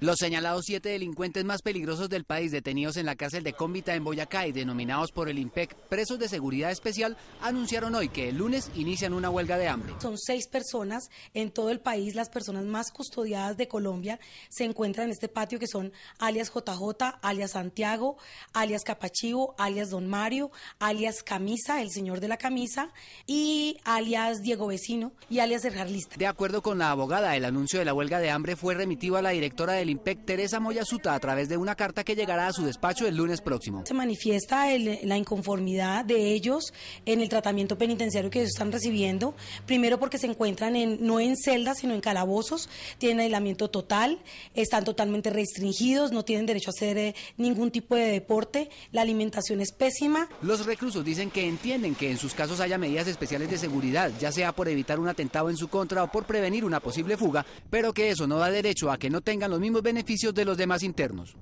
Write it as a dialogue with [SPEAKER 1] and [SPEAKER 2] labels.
[SPEAKER 1] Los señalados siete delincuentes más peligrosos del país detenidos en la cárcel de Cómbita en Boyacá y denominados por el IMPEC presos de seguridad especial anunciaron hoy que el lunes inician una huelga de hambre.
[SPEAKER 2] Son seis personas en todo el país, las personas más custodiadas de Colombia se encuentran en este patio que son alias JJ, alias Santiago, alias Capachivo, alias Don Mario, alias Camisa, el señor de la camisa, y alias Diego Vecino y alias El Lista.
[SPEAKER 1] De acuerdo con la abogada, el anuncio de la huelga de hambre fue remitido a la directora del Teresa Moya a través de una carta que llegará a su despacho el lunes próximo. Se
[SPEAKER 2] manifiesta la inconformidad de ellos en el tratamiento penitenciario que ellos están recibiendo, primero porque se encuentran en, no en celdas, sino en calabozos, tienen aislamiento total, están totalmente restringidos, no tienen derecho a hacer eh, ningún tipo de deporte, la alimentación es pésima.
[SPEAKER 1] Los reclusos dicen que entienden que en sus casos haya medidas especiales de seguridad, ya sea por evitar un atentado en su contra o por prevenir una posible fuga, pero que eso no da derecho a que no tengan los mismos beneficios de los demás internos.